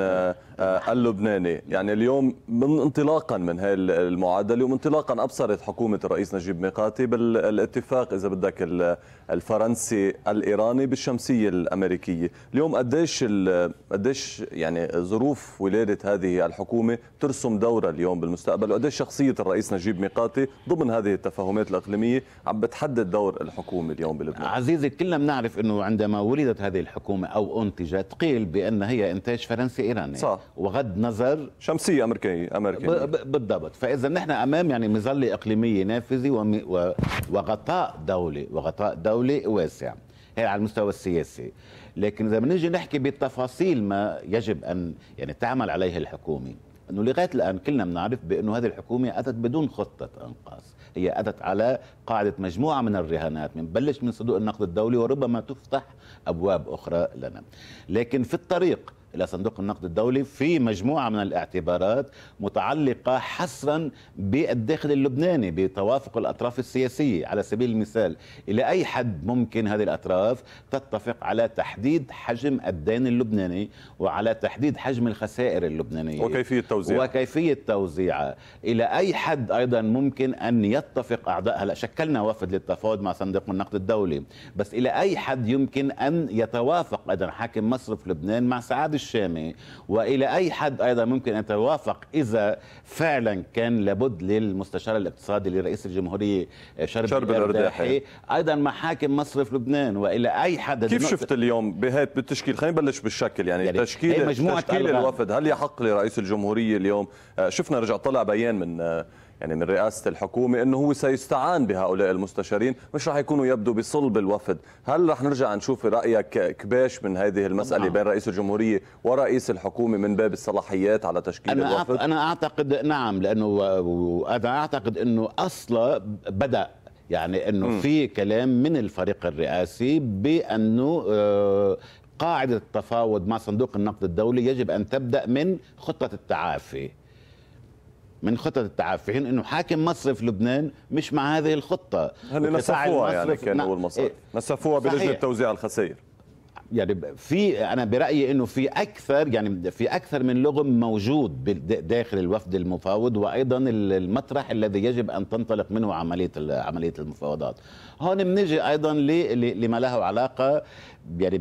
uh, آه، اللبناني يعني اليوم من انطلاقا من هاي المعادلة وانطلاقا أبصرت حكومة الرئيس نجيب ميقاتي بالاتفاق إذا بدك الفرنسي الإيراني بالشمسية الأمريكية اليوم قديش, قديش يعني ظروف ولادة هذه الحكومة ترسم دورة اليوم بالمستقبل وقديش شخصية الرئيس نجيب ميقاتي ضمن هذه التفاهمات الإقليمية عم بتحدد دور الحكومة اليوم بلبنان عزيزي كلنا بنعرف أنه عندما ولدت هذه الحكومة أو أنتجت قيل بأن هي إنتاج فرنسي إيراني صح وغد نظر شمسيه امريكيه امريكيه بالضبط فاذا نحن امام يعني مظله اقليميه نافذه وغطاء دولي وغطاء دولي واسع هي على المستوى السياسي لكن اذا بنجي نحكي بتفاصيل ما يجب ان يعني تعمل عليه الحكومه انه لغايه الان كلنا بنعرف بانه هذه الحكومه اتت بدون خطه انقاذ، هي اتت على قاعده مجموعه من الرهانات، بنبلش من صندوق النقد الدولي وربما تفتح ابواب اخرى لنا. لكن في الطريق إلى صندوق النقد الدولي في مجموعة من الاعتبارات متعلقة حصرا بالداخل اللبناني بتوافق الأطراف السياسية على سبيل المثال إلى أي حد ممكن هذه الأطراف تتفق على تحديد حجم الدين اللبناني وعلى تحديد حجم الخسائر اللبنانية وكيفية توزيعها وكيفية توزيعها إلى أي حد أيضا ممكن أن يتفق أعضاء هلا شكلنا وفد للتفاوض مع صندوق النقد الدولي بس إلى أي حد يمكن أن يتوافق أيضا حاكم مصرف لبنان مع سعادة الشامي والى اي حد ايضا ممكن ان توافق اذا فعلا كان لابد للمستشار الاقتصادي لرئيس الجمهوريه شرب, شرب الرداحي ايضا محاكم مصرف لبنان والى اي حد كيف شفت اليوم بهات بالتشكيل خلينا نبلش بالشكل يعني, يعني تشكيل مجموعه تشكيل الوفد هل يحق لرئيس الجمهوريه اليوم آه، شفنا رجع طلع بيان من آه، يعني من رئاسه الحكومه انه هو سيستعان بهؤلاء المستشارين مش رح يكونوا يبدو بصلب الوفد هل رح نرجع نشوف رايك كباش من هذه المساله نعم. بين رئيس الجمهوريه ورئيس الحكومه من باب الصلاحيات على تشكيل أنا الوفد انا اعتقد نعم لانه انا اعتقد انه اصلا بدا يعني انه م. في كلام من الفريق الرئاسي بانه آه، قاعدة التفاوض مع صندوق النقد الدولي يجب أن تبدأ من خطة التعافي من خطط حين انه حاكم مصرف لبنان مش مع هذه الخطه هل نسفوها يعني كانوا نسفوها نعم. إيه. بلجنه توزيع الخسائر يعني في انا برايي انه في اكثر يعني في اكثر من لغم موجود داخل الوفد المفاوض وايضا المطرح الذي يجب ان تنطلق منه عمليه عمليه المفاوضات هون بنجي ايضا لما له علاقه يعني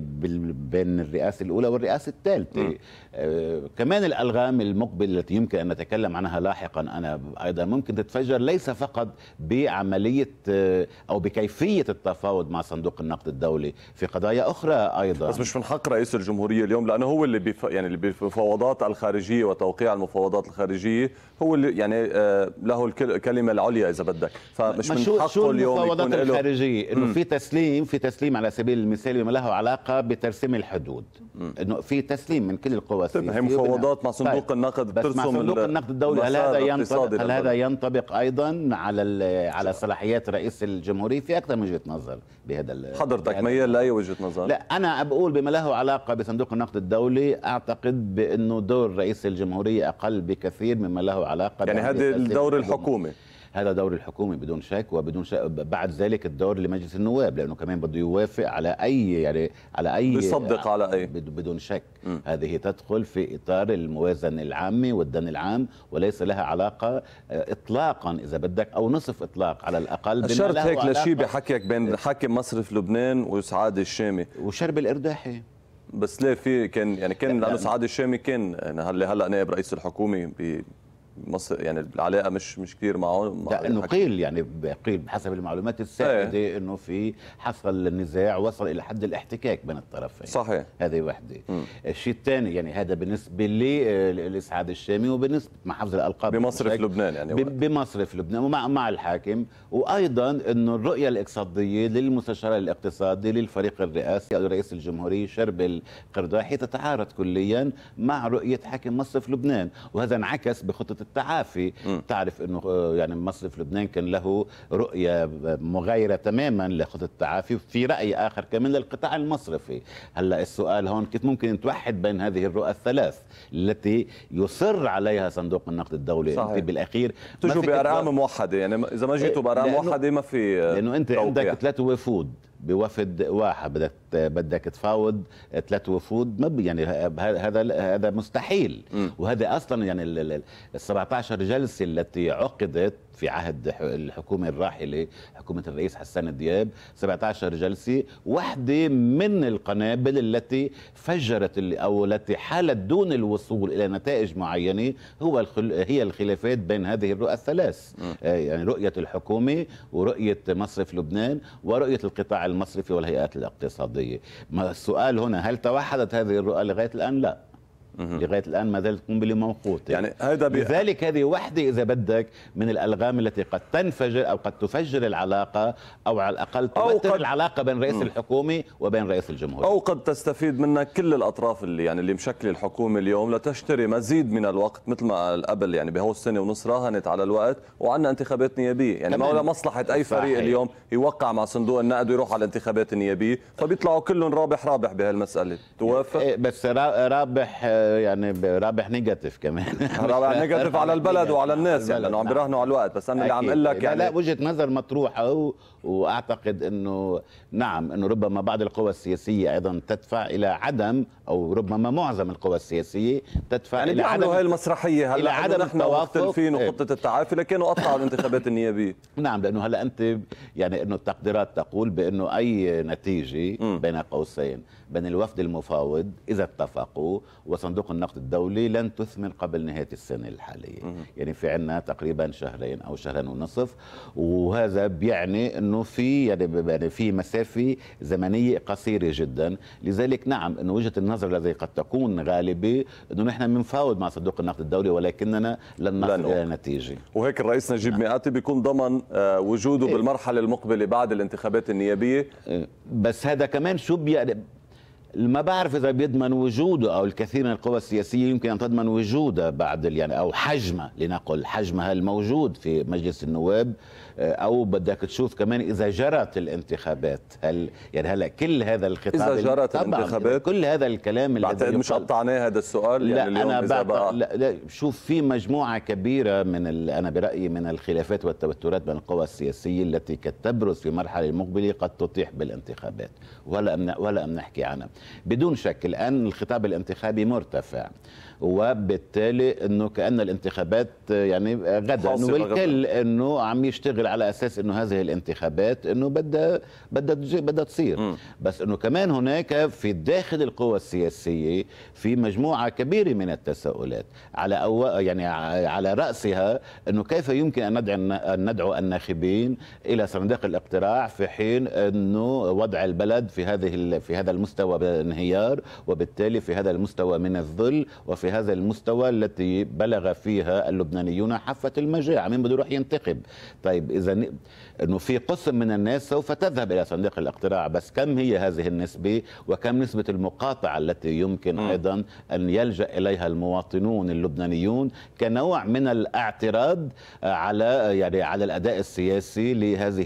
بين الرئاسه الاولى والرئاسه الثالثه آه كمان الالغام المقبله التي يمكن ان نتكلم عنها لاحقا انا ايضا ممكن تتفجر ليس فقط بعمليه آه، او بكيفيه التفاوض مع صندوق النقد الدولي في قضايا اخرى ايضا ده. بس مش من حق رئيس الجمهوريه اليوم لانه هو اللي بيف... يعني اللي بالمفاوضات الخارجيه وتوقيع المفاوضات الخارجيه هو اللي يعني آه، له الكلمه العليا اذا بدك فمش من حقه شو اليوم المفاوضات الخارجيه انه في تسليم في تسليم على سبيل المثال بما له علاقه بترسيم الحدود انه في تسليم من كل القوى طيب، السياسيه هي مفاوضات مع صندوق طيب. النقد بس مع صندوق النقد الدولي هل هذا ينطبق هل هذا ينطبق ايضا على على صلاحيات رئيس الجمهوريه في اكثر من وجهه نظر بهذا حضرتك ميال لاي وجهه نظر؟ لا انا بقول بما له علاقة بصندوق النقد الدولي أعتقد بأنه دور رئيس الجمهورية أقل بكثير مما له علاقة يعني هذا الدور الحكومي هذا دور الحكومه بدون شك وبدون شك بعد ذلك الدور لمجلس النواب لانه كمان بده يوافق على اي يعني على اي بيصدق على اي بدون شك م. هذه تدخل في اطار الموازن العامه والدين العام وليس لها علاقه آه، اطلاقا اذا بدك او نصف اطلاق على الاقل اشرت هيك لشيء بحكيك بين إيه. حاكم مصرف لبنان وسعاد الشامي وشرب الارداحي بس ليه في كان يعني كان لانه سعاد الشامي كان يعني هلا هلا نائب رئيس الحكومه مصر يعني العلاقه مش مش كثير معه مع لانه قيل يعني قيل بحسب المعلومات السائده ايه. انه في حصل نزاع وصل الى حد الاحتكاك بين الطرفين صحيح هذه وحده الشيء الثاني يعني هذا بالنسبه آه، للاسعاد الشامي وبالنسبه مع حفظ الالقاب بمصرف لبنان يعني بمصرف لبنان ومع مع الحاكم وايضا انه الرؤيه الاقتصاديه للمستشار الاقتصادي للفريق الرئاسي او رئيس الجمهوريه شربل قرداحي تتعارض كليا مع رؤيه حاكم مصرف لبنان وهذا انعكس بخطه التعافي م. تعرف انه آه، يعني مصرف لبنان كان له رؤيه مغايره تماما لخطه التعافي في راي اخر كمان للقطاع المصرفي هلا السؤال هون كيف ممكن توحد بين هذه الرؤى الثلاث التي يصر عليها صندوق النقد الدولي صحيح. انت طيب بالاخير تجوا بارقام موحده يعني اذا ما جيتوا بارقام موحده ما في لانه انت عندك ثلاث وفود بوفد واحد بدك بدك تفاوض ثلاث وفود ما يعني هذا هذا مستحيل وهذا اصلا يعني ال 17 جلسه التي عقدت في عهد الحكومه الراحله حكومه الرئيس حسان دياب 17 جلسه واحده من القنابل التي فجرت او التي حالت دون الوصول الى نتائج معينه هو هي الخلافات بين هذه الرؤى الثلاث آه، يعني رؤيه الحكومه ورؤيه مصرف لبنان ورؤيه القطاع المصرفي والهيئات الاقتصاديه السؤال هنا هل توحدت هذه الرؤى لغايه الان لا لغايه الان ما زالت قنبله موقوته يعني هذا بي... لذلك هذه وحده اذا بدك من الالغام التي قد تنفجر او قد تفجر العلاقه او على الاقل توتر قد... العلاقه بين رئيس الحكومه وبين رئيس الجمهوريه او قد تستفيد منها كل الاطراف اللي يعني اللي مشكل الحكومه اليوم لتشتري مزيد من الوقت مثل ما قبل يعني بهو السنه ونص راهنت على الوقت وعندنا انتخابات نيابيه يعني ما ولا مصلحه اي فريق صحيح. اليوم يوقع مع صندوق النقد ويروح على الانتخابات النيابيه فبيطلعوا كلهم رابح رابح بهالمساله توافق إيه، بس رابح آه، يعني رابح نيجاتيف كمان رابح نيجاتيف على البلد وعلى الناس يعني لانه عم بيراهنوا على الوقت بس انا اللي عم اقول لك يعني لا, لا يعني وجهه نظر مطروحه و... واعتقد انه نعم انه ربما بعض القوى السياسيه ايضا تدفع الى عدم او ربما معظم القوى السياسيه تدفع يعني الى عدم هاي المسرحيه هلا عدم نحن مختلفين إيه. وخطه التعافي لكنه قطعوا الانتخابات النيابيه نعم لانه هلا انت يعني انه التقديرات تقول بانه اي نتيجه بين قوسين بين الوفد المفاوض اذا اتفقوا وصن صندوق النقد الدولي لن تثمن قبل نهاية السنة الحالية مم. يعني في عنا تقريبا شهرين أو شهرين ونصف وهذا بيعني أنه في يعني, يعني في مسافة زمنية قصيرة جدا لذلك نعم أنه وجهة النظر الذي قد تكون غالبة أنه نحن بنفاوض مع صندوق النقد الدولي ولكننا لن نصل إلى نتيجة وهيك الرئيس نجيب نعم. مئاتي بيكون ضمن آه، وجوده إيه؟ بالمرحلة المقبلة بعد الانتخابات النيابية إيه. بس هذا كمان شو بيعني ما بعرف اذا بيضمن وجوده او الكثير من القوى السياسيه يمكن ان تضمن وجوده بعد يعني او حجمه لنقل حجمها الموجود في مجلس النواب آه، او بدك تشوف كمان اذا جرت الانتخابات هل يعني هلا كل هذا الخطاب اذا جرت الانتخابات كل هذا الكلام اللي بعتقد مش قطعناه هذا السؤال يعني لا يعني اليوم انا إذا بقى لا, لا شوف في مجموعه كبيره من انا برايي من الخلافات والتوترات بين القوى السياسيه التي قد تبرز في المرحله المقبله قد تطيح بالانتخابات ولا ولا بنحكي عنها بدون شك الآن الخطاب الانتخابي مرتفع وبالتالي انه كان الانتخابات يعني غدا والكل انه عم يشتغل على اساس انه هذه الانتخابات انه بدها بدها بدها تصير م. بس انه كمان هناك في داخل القوى السياسيه في مجموعه كبيره من التساؤلات على أو يعني على راسها انه كيف يمكن ان ندعو ان ندعو الناخبين الى صندوق الاقتراع في حين انه وضع البلد في هذه في هذا المستوى انهيار وبالتالي في هذا المستوى من الظل وفي هذا المستوى التي بلغ فيها اللبنانيون حافة المجاعة مين بده يروح ينتخب طيب إذا أنه في قسم من الناس سوف تذهب إلى صندوق الاقتراع بس كم هي هذه النسبة وكم نسبة المقاطعة التي يمكن أيضا أن يلجأ إليها المواطنون اللبنانيون كنوع من الاعتراض على يعني على الأداء السياسي لهذه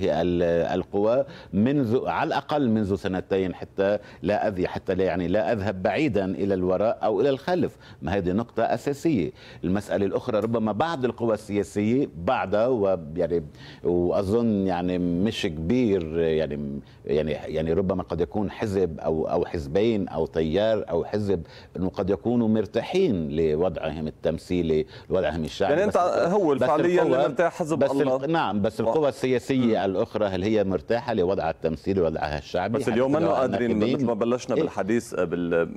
القوى منذ على الأقل منذ سنتين حتى لا أذيح حتى لا يعني لا اذهب بعيدا الى الوراء او الى الخلف، ما هذه نقطه اساسيه، المساله الاخرى ربما بعض القوى السياسيه بعدها ويعني واظن يعني مش كبير يعني يعني يعني ربما قد يكون حزب او او حزبين او تيار او حزب انه قد يكونوا مرتاحين لوضعهم التمثيلي، لوضعهم الشعبي يعني انت هو فعليا مرتاح حزب بس الله نعم بس القوى السياسيه الاخرى هل هي مرتاحه لوضعها التمثيلي ووضعها الشعبي؟ بس اليوم ما قادرين مثل ما بلشنا الحديث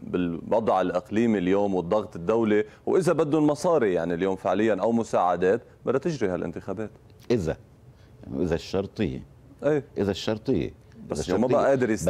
بالوضع الاقليمي اليوم والضغط الدولي واذا بدهم مصاري يعني اليوم فعليا او مساعدات بدها تجري هالانتخابات اذا اذا الشرطيه اي اذا الشرطيه بس الشرطية. ما بقى قادر يستمر